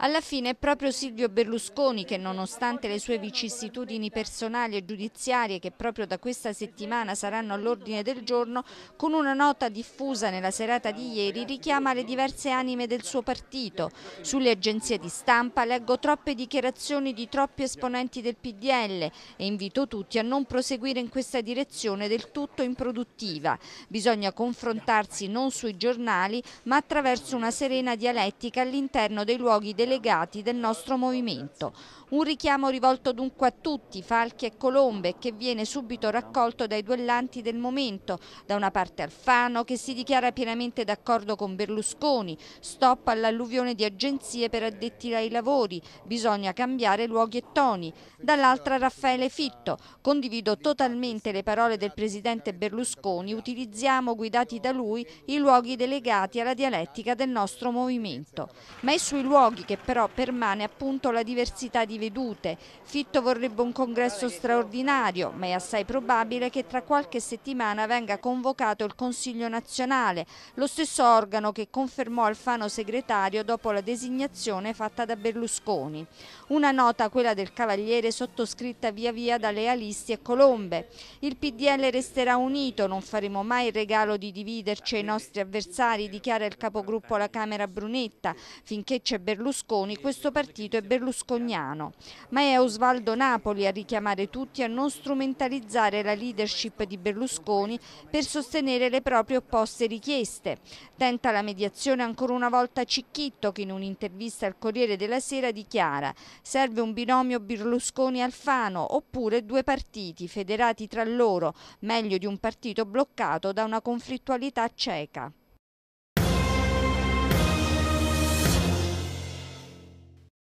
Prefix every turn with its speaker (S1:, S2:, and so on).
S1: Alla fine è proprio Silvio Berlusconi che nonostante le sue vicissitudini personali e giudiziarie che proprio da questa settimana saranno all'ordine del giorno, con una nota diffusa nella serata di ieri richiama le diverse anime del suo partito. Sulle agenzie di stampa leggo troppe dichiarazioni di troppi esponenti del PDL e invito tutti a non proseguire in questa direzione del tutto improduttiva. Bisogna confrontarsi non sui giornali ma attraverso una serena dialettica all'interno dei luoghi del delegati del nostro movimento. Un richiamo rivolto dunque a tutti, falchi e colombe, che viene subito raccolto dai duellanti del momento, da una parte Alfano che si dichiara pienamente d'accordo con Berlusconi, stop all'alluvione di agenzie per addetti ai lavori, bisogna cambiare luoghi e toni, dall'altra Raffaele Fitto, condivido totalmente le parole del Presidente Berlusconi, utilizziamo guidati da lui i luoghi delegati alla dialettica del nostro movimento. Ma è sui luoghi che però permane appunto la diversità di vedute. Fitto vorrebbe un congresso straordinario, ma è assai probabile che tra qualche settimana venga convocato il Consiglio nazionale, lo stesso organo che confermò Alfano segretario dopo la designazione fatta da Berlusconi. Una nota, quella del Cavaliere, sottoscritta via via da lealisti e colombe. Il PDL resterà unito, non faremo mai il regalo di dividerci ai nostri avversari, dichiara il capogruppo alla Camera Brunetta. Finché c'è Berlusconi Berlusconi, questo partito è berlusconiano. Ma è Osvaldo Napoli a richiamare tutti a non strumentalizzare la leadership di Berlusconi per sostenere le proprie opposte richieste. Tenta la mediazione ancora una volta Cicchitto che in un'intervista al Corriere della Sera dichiara serve un binomio Berlusconi-Alfano oppure due partiti federati tra loro, meglio di un partito bloccato da una conflittualità cieca.